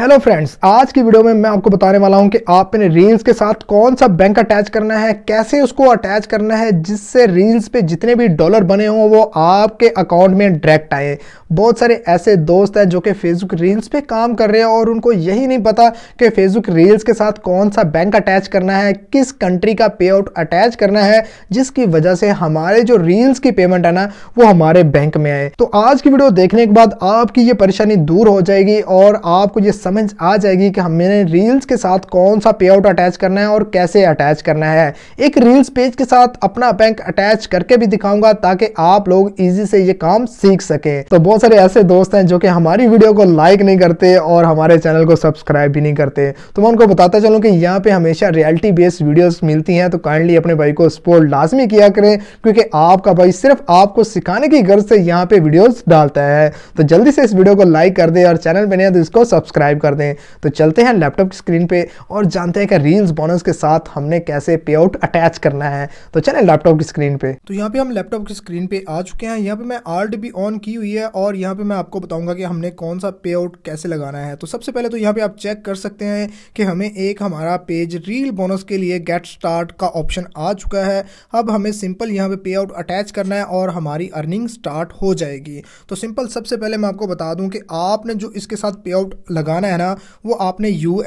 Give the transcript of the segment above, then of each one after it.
hello friends आज की video में मैं आपको बताने वाला हूं कि आपने रील्स के साथ कौन सा बैंक अटैच करना है कैसे उसको अटैच करना है जिससे रील्स पे जितने भी डॉलर बने हों वो आपके अकाउंट में डायरेक्ट आए बहुत सारे ऐसे दोस्त हैं जो कि फेसबुक रील्स पे काम कर रहे हैं और उनको यही नहीं पता कि फेसबुक रील्स के साथ कौन सा बैंक अटैच करना है किस कंट्री का पे आउट अटैच करना है जिसकी वजह से हमारे जो रील्स की पेमेंट है ना वो हमारे बैंक में आए तो आज की वीडियो देखने के बाद आपकी ये परेशानी दूर हो जाएगी और आपको ये समझ आ जाएगी कि हमने रील्स के साथ कौन सा पे आउट अटैच करना है और कैसे अटैच करना है एक रील्स पेज के साथ अपना बैंक अटैच करके भी दिखाऊंगा ताकि आप लोग इजी से ये काम सीख सके तो बहुत सारे ऐसे दोस्त हैं जो कि हमारी वीडियो को लाइक नहीं करते और हमारे चैनल को सब्सक्राइब भी नहीं करते तो मैं उनको बताता चलूँ कि यहाँ पे हमेशा रियलिटी बेस्ड वीडियोज मिलती हैं तो काइंडली अपने भाई को सपोर्ट लाजमी किया करें क्योंकि आपका भाई सिर्फ आपको सिखाने की गर्ज से यहाँ पे वीडियोज डालता है तो जल्दी से इस वीडियो को लाइक कर दे और चैनल पर नहीं तो इसको सब्सक्राइब सब्सक्राइब कर दें तो चलते हैं लैपटॉप की स्क्रीन पे और जानते हैं कि रील्स बोनस के साथ हमने कैसे पे आउट अटैच करना है तो चलें लैपटॉप की स्क्रीन पे तो यहाँ पे हम लैपटॉप की स्क्रीन पे आ चुके हैं यहाँ पे मैं आर्ट भी ऑन की हुई है और यहाँ पे मैं आपको बताऊंगा कि हमने कौन सा पे आउट कैसे लगाना है तो सबसे पहले तो यहाँ पे आप चेक कर सकते हैं कि हमें एक हमारा पेज रील बोनस के लिए गेट स्टार्ट का ऑप्शन आ चुका है अब हमें सिंपल यहाँ पे पे आउट अटैच करना है और हमारी अर्निंग स्टार्ट हो जाएगी तो सिंपल सबसे पहले मैं आपको बता दूं कि आपने जो इसके साथ पे आउट लगाना लगाना है ना वो आपने यू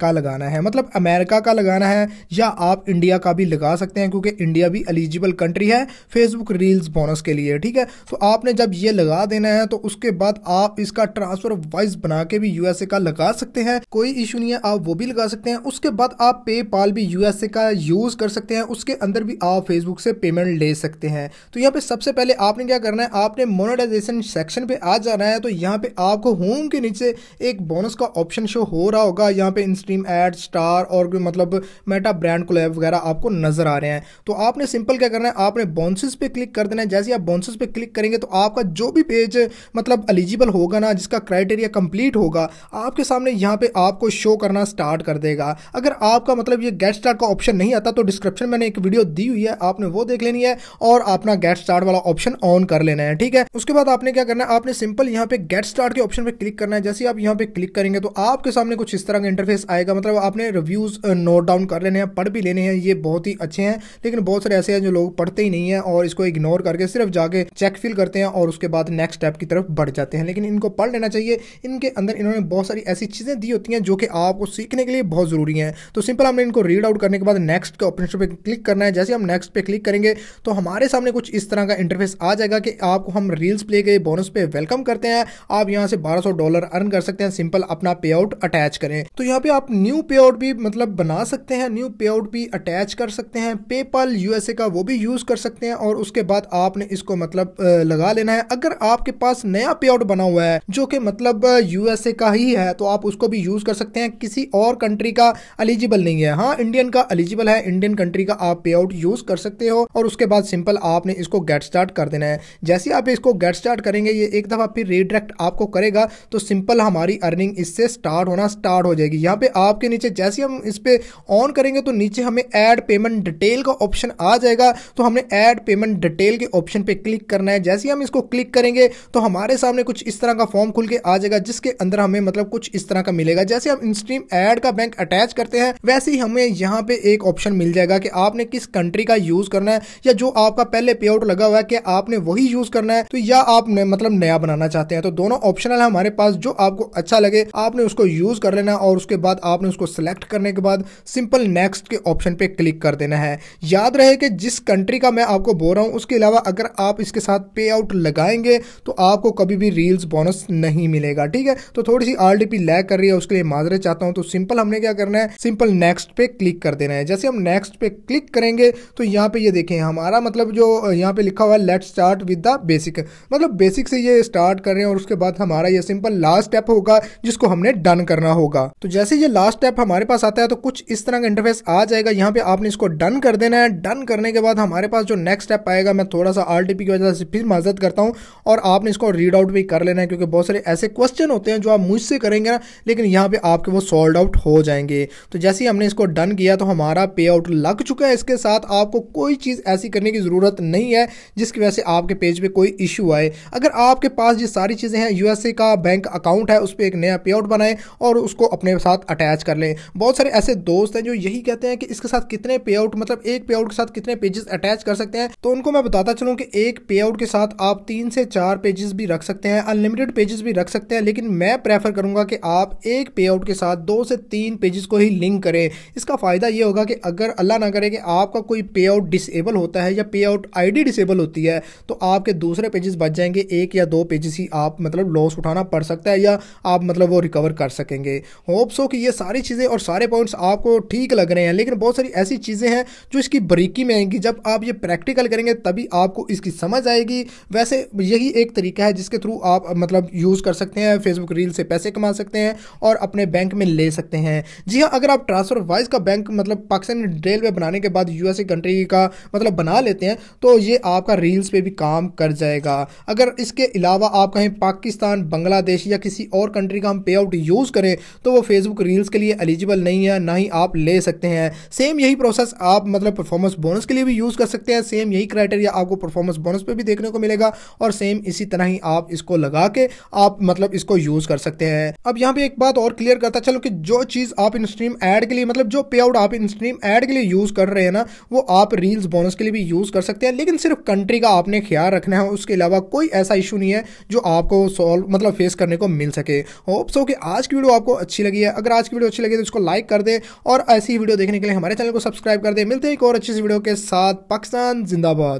का लगाना है मतलब अमेरिका का लगाना है या आप इंडिया का भी लगा सकते हैं क्योंकि इंडिया भी एलिजिबल कंट्री है फेसबुक रील्स बोनस के लिए ठीक है तो आपने जब ये लगा देना है तो उसके बाद आप इसका ट्रांसफर वाइज बना के भी यूएसए का लगा सकते हैं कोई इशू नहीं है आप वो भी लगा सकते हैं उसके बाद आप पे भी यूएसए का यूज कर सकते हैं उसके अंदर भी आप फेसबुक से पेमेंट ले सकते हैं तो यहाँ पे सबसे पहले आपने क्या करना है आपने मोनोटाइजेशन सेक्शन पे आ जाना है तो यहाँ पे आपको होम के नीचे एक बोनस एडवर्स का ऑप्शन शो हो रहा होगा यहाँ पे इंस्ट्रीम एड स्टार और मतलब मेटा ब्रांड कोलैब वगैरह आपको नजर आ रहे हैं तो आपने सिंपल क्या करना है आपने बॉन्सेस पे क्लिक कर देना है जैसे आप बॉन्सेस पे क्लिक करेंगे तो आपका जो भी पेज मतलब एलिजिबल होगा ना जिसका क्राइटेरिया कंप्लीट होगा आपके सामने यहाँ पे आपको शो करना स्टार्ट कर देगा अगर आपका मतलब ये गेट स्टार्ट का ऑप्शन नहीं आता तो डिस्क्रिप्शन मैंने एक वीडियो दी हुई है आपने वो देख लेनी है और अपना गेट स्टार्ट वाला ऑप्शन ऑन कर लेना है ठीक है उसके बाद आपने क्या करना है आपने सिंपल यहाँ पे गेट स्टार्ट के ऑप्शन पर क्लिक करना है जैसे आप यहाँ पे क्लिक करेंगे तो आपके सामने कुछ इस तरह का इंटरफेस आएगा मतलब आपने रिव्यूज़ नोट डाउन कर लेने हैं पढ़ भी लेने हैं ये बहुत ही अच्छे हैं लेकिन बहुत सारे ऐसे हैं जो लोग पढ़ते ही नहीं है और इसको इग्नोर करके सिर्फ जाके चेक फिल करते हैं और उसके बाद नेक्स्ट स्टेप की तरफ बढ़ जाते हैं लेकिन इनको पढ़ लेना चाहिए इनके अंदर इन्होंने बहुत सारी ऐसी चीज़ें दी होती हैं जो कि आपको सीखने के लिए बहुत ज़रूरी है तो सिंपल हमने इनको रीड आउट करने के बाद नेक्स्ट के ऑप्शन पर क्लिक करना है जैसे हम नेक्स्ट पे क्लिक करेंगे तो हमारे सामने कुछ इस तरह का इंटरफेस आ जाएगा कि आपको हम रील्स प्ले के बोनस पे वेलकम करते हैं आप यहां से 1200 डॉलर अर्न कर सकते हैं सिंपल अपना पे आउट अटैच करें तो यहाँ पे आप न्यू पे आउट भी मतलब बना सकते हैं न्यू पे आउट भी अटैच कर सकते हैं पेपाल यूएसए का वो भी यूज़ कर सकते हैं और उसके बाद आपने इसको मतलब लगा लेना है अगर आपके पास नया पे आउट बना हुआ है जो कि मतलब यूएसए का ही है तो आप उसको भी यूज़ कर सकते हैं किसी और कंट्री का एलिजिबल नहीं है हाँ इंडियन का एलिजिबल है इंडियन कंट्री का आप पे आउट यूज़ कर सकते हो और उसके बाद सिंपल आपने इसको गेट स्टार्ट कर देना है जैसे आप इसको गेट स्टार्ट करेंगे ये एक दफ़ा फिर रिडायरेक्ट आपको करेगा तो सिंपल हमारी अर्निंग इससे स्टार्ट होना स्टार्ट हो जाएगी यहाँ पे आपके नीचे जैसे हम इस पर ऑन करेंगे तो नीचे हमें ऐड पेमेंट डिटेल का ऑप्शन आ जाएगा तो हमने ऐड पेमेंट डिटेल के ऑप्शन पे क्लिक करना है जैसे हम इसको क्लिक करेंगे तो हमारे सामने कुछ इस तरह का फॉर्म खुल के आ जाएगा जिसके अंदर हमें मतलब कुछ इस तरह का मिलेगा जैसे हम इंस्ट्रीम ऐड का बैंक अटैच करते हैं वैसे ही हमें यहाँ पे एक ऑप्शन मिल जाएगा कि आपने किस कंट्री का यूज करना है या जो आपका पहले पे आउट लगा हुआ है कि आपने वही यूज करना है तो या आप मतलब नया बनाना चाहते हैं तो दोनों ऑप्शनल है हमारे पास जो आपको अच्छा लगे आपने उसको यूज कर लेना और उसके बाद आपने उसको सिलेक्ट करने के बाद सिंपल नेक्स्ट के ऑप्शन पे क्लिक कर देना है याद रहे कि जिस कंट्री का मैं आपको बोल रहा हूं उसके अलावा अगर आप इसके साथ पे आउट लगाएंगे तो आपको कभी भी रील्स बोनस नहीं मिलेगा ठीक है तो थोड़ी सी आर डी लैग कर रही है उसके लिए माजरे चाहता हूं तो सिंपल हमने क्या करना है सिंपल नेक्स्ट पे क्लिक कर देना है जैसे हम नेक्स्ट पे क्लिक करेंगे तो यहाँ पे ये यह देखें हमारा मतलब जो यहाँ पे लिखा हुआ है let start with the basic मतलब बेसिक से ये स्टार्ट कर रहे हैं और उसके बाद हमारा ये सिंपल लास्ट स्टेप होगा जिसको हमने डन करना होगा तो जैसे ये लास्ट स्टेप हमारे पास आता है तो कुछ इस तरह का इंटरफेस आ जाएगा यहाँ पे आपने इसको डन कर देना है डन करने के बाद हमारे पास जो नेक्स्ट स्टेप आएगा मैं थोड़ा सा आर की वजह से फिर मदद करता हूँ और आपने इसको रीड आउट भी कर लेना है क्योंकि बहुत सारे ऐसे क्वेश्चन होते हैं जो आप मुझसे करेंगे ना लेकिन यहाँ पे आपके वो सॉल्व आउट हो जाएंगे तो जैसे ही हमने इसको डन किया तो हमारा पे आउट लग चुका है इसके साथ आपको कोई चीज़ ऐसी करने की ज़रूरत नहीं है जिसकी वजह से आपके पेज पर पे कोई इश्यू आए अगर आपके पास ये सारी चीज़ें हैं यूएसए का बैंक अकाउंट है उस पर एक नया पे आउट बनाएं और उसको अपने साथ अटैच कर लें बहुत सारे ऐसे दोस्त हैं जो यही कहते हैं कि इसके साथ कितने पे आउट मतलब एक पे आउट के साथ कितने पेजेस अटैच कर सकते हैं तो उनको मैं बताता चलूँ कि एक पे आउट के साथ आप तीन से चार पेजेस भी रख सकते हैं अनलिमिटेड पेजेस भी रख सकते हैं लेकिन मैं प्रेफर करूंगा कि आप एक पे आउट के साथ दो से तीन पेजेस को ही लिंक करें इसका फ़ायदा यह होगा कि अगर अल्लाह ना करे कि आपका कोई पे आउट डिसेबल होता है या पे आउट आई डिसेबल होती है तो आपके दूसरे पेजेस बच जाएंगे एक या दो पेजेस ही आप मतलब लॉस उठाना पड़ सकता है या आप मतलब वो रिकवर कर सकेंगे होप्स हो कि ये सारी चीज़ें और सारे पॉइंट्स आपको ठीक लग रहे हैं लेकिन बहुत सारी ऐसी चीज़ें हैं जो इसकी बारीकी में आएंगी जब आप ये प्रैक्टिकल करेंगे तभी आपको इसकी समझ आएगी वैसे यही एक तरीका है जिसके थ्रू आप मतलब यूज़ कर सकते हैं फेसबुक रील से पैसे कमा सकते हैं और अपने बैंक में ले सकते हैं जी हाँ अगर आप ट्रांसफर वाइज का बैंक मतलब पाकिस्तान रेलवे बनाने के बाद यू कंट्री का मतलब बना लेते हैं तो ये आपका रील्स पर भी काम कर जाएगा अगर इसके अलावा आप कहें पाकिस्तान बांग्लादेश या किसी और कंट्री का हम पे आउट यूज़ करें तो वो फेसबुक रील्स के लिए एलिजिबल नहीं है ना ही आप ले सकते हैं सेम यही प्रोसेस आप मतलब परफॉर्मेंस बोनस के लिए भी यूज़ कर सकते हैं सेम यही क्राइटेरिया आपको परफॉर्मेंस बोनस पर भी देखने को मिलेगा और सेम इसी तरह ही आप इसको लगा के आप मतलब इसको यूज़ कर सकते हैं अब यहाँ पर एक बात और क्लियर करता चलो कि जो चीज़ आप इन स्ट्रीम एड के लिए मतलब जो पे आउट आप इन स्ट्रीम एड के लिए यूज़ कर रहे हैं ना वो आप रील्स बोनस के लिए भी यूज़ कर सकते हैं लेकिन सिर्फ कंट्री का आपने ख्याल रखना है उसके अलावा कोई ऐसा इशू नहीं है जो आपको सॉल्व मतलब फेस करने को मिल सके होप सो कि आज की वीडियो आपको अच्छी लगी है अगर आज की वीडियो अच्छी लगी तो इसको लाइक कर दे और ऐसी वीडियो देखने के लिए हमारे चैनल को सब्सक्राइब कर दे मिलते हैं एक और अच्छी वीडियो के साथ पाकिस्तान जिंदाबाद